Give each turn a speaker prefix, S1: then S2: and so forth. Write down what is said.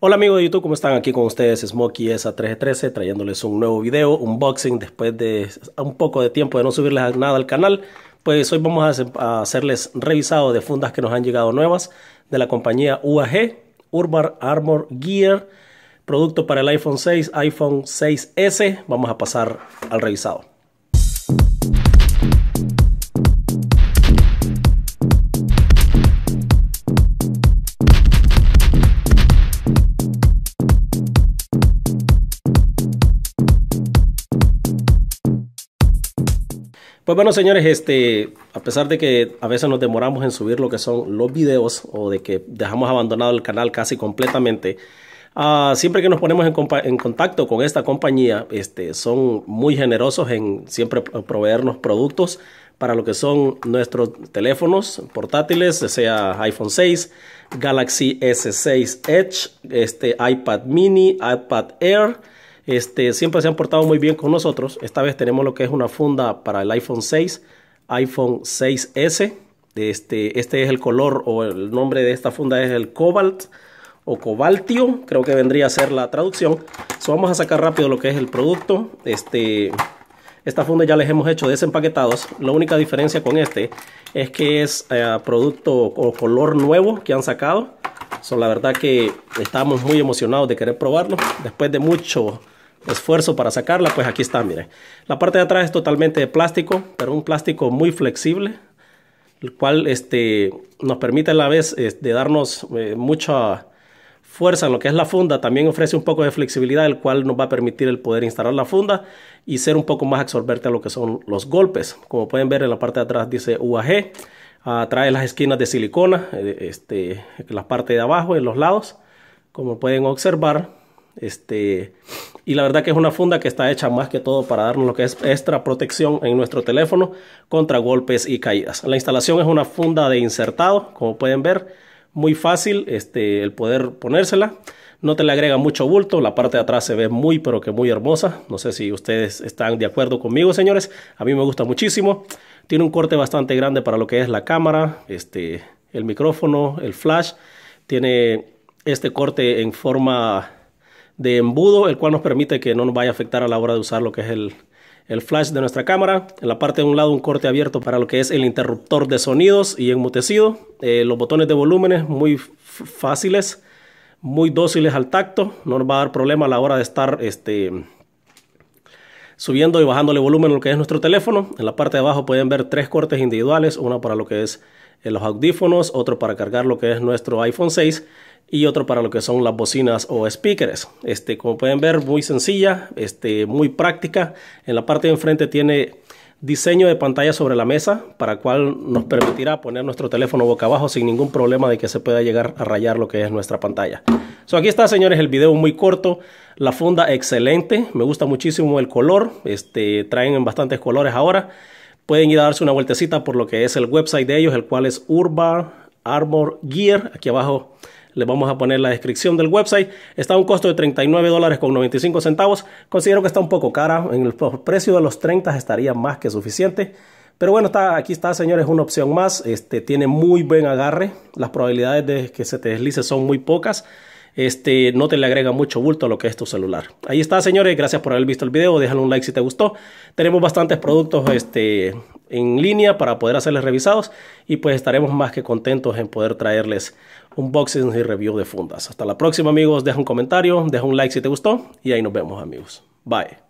S1: Hola amigos de YouTube, ¿cómo están? Aquí con ustedes Smokey ESA1313 trayéndoles un nuevo video, unboxing después de un poco de tiempo de no subirles nada al canal. Pues hoy vamos a hacerles revisado de fundas que nos han llegado nuevas de la compañía UAG, Urban Armor Gear, producto para el iPhone 6, iPhone 6S. Vamos a pasar al revisado. Pues bueno, señores, este, a pesar de que a veces nos demoramos en subir lo que son los videos o de que dejamos abandonado el canal casi completamente, ah, siempre que nos ponemos en, contacto con esta compañía, este, son muy generosos en siempre proveernos productos para lo que son nuestros teléfonos portátiles, sea iPhone 6, Galaxy S6 Edge, este, iPad mini, iPad Air, este, siempre se han portado muy bien con nosotros. Esta vez tenemos lo que es una funda para el iPhone 6, iPhone 6S. Este, este es el color o el nombre de esta funda es el Cobalt o Cobaltio, creo que vendría a ser la traducción. vamos a sacar rápido lo que es el producto. Este, esta funda ya les hemos hecho desempaquetados. La única diferencia con este es que es eh, producto o color nuevo que han sacado. Son la verdad que estamos muy emocionados de querer probarlo. Después de mucho esfuerzo para sacarla, pues aquí está, miren La parte de atrás es totalmente de plástico, pero un plástico muy flexible, el cual este, nos permite a la vez de este, darnos eh, mucha fuerza en lo que es la funda, también ofrece un poco de flexibilidad, el cual nos va a permitir el poder instalar la funda y ser un poco más absorbente a lo que son los golpes. Como pueden ver en la parte de atrás dice UAG, trae las esquinas de silicona, eh, este, la parte de abajo, en los lados. Como pueden observar, este, y la verdad que es una funda que está hecha más que todo para darnos lo que es extra protección en nuestro teléfono contra golpes y caídas. La instalación es una funda de insertado, como pueden ver, muy fácil este, el poder ponérsela. No te le agrega mucho bulto, la parte de atrás se ve muy pero que muy hermosa. No sé si ustedes están de acuerdo conmigo, señores. A mí me gusta muchísimo. Tiene un corte bastante grande para lo que es la cámara, este, el micrófono, el flash. Tiene este corte en forma de embudo, el cual nos permite que no nos vaya a afectar a la hora de usar lo que es el, flash de nuestra cámara. En la parte de un lado un corte abierto para lo que es el interruptor de sonidos y enmutecido. Eh, los botones de volúmenes muy fáciles, muy dóciles al tacto. No nos va a dar problema a la hora de estar este, subiendo y bajándole volumen a lo que es nuestro teléfono. En la parte de abajo pueden ver tres cortes individuales, uno para lo que es eh, los audífonos, otro para cargar lo que es nuestro iPhone 6 y otro para lo que son las bocinas o speakers. Este, como pueden ver, muy sencilla, este, muy práctica. En la parte de enfrente tiene diseño de pantalla sobre la mesa, para cual nos permitirá poner nuestro teléfono boca abajo sin ningún problema de que se pueda llegar a rayar lo que es nuestra pantalla. So, aquí está, señores, el video muy corto. La funda excelente, me gusta muchísimo el color. Este, traen en bastantes colores ahora. Pueden ir a darse una vueltecita por lo que es el website de ellos, el cual es Urba Armor Gear. Aquí abajo le vamos a poner la descripción del website. Está a un costo de 39.95. dólares con centavos. Considero que está un poco cara. En el precio de los 30 estaría más que suficiente. Pero bueno, está, aquí está, señores, una opción más. Este, tiene muy buen agarre. Las probabilidades de que se te deslice son muy pocas. Este, no te le agrega mucho bulto a lo que es tu celular. Ahí está, señores. Gracias por haber visto el video. Déjale un like si te gustó. Tenemos bastantes productos este, en línea para poder hacerles revisados y pues estaremos más que contentos en poder traerles unboxings y review de fundas. Hasta la próxima, amigos. Deja un comentario, deja un like si te gustó y ahí nos vemos, amigos. Bye.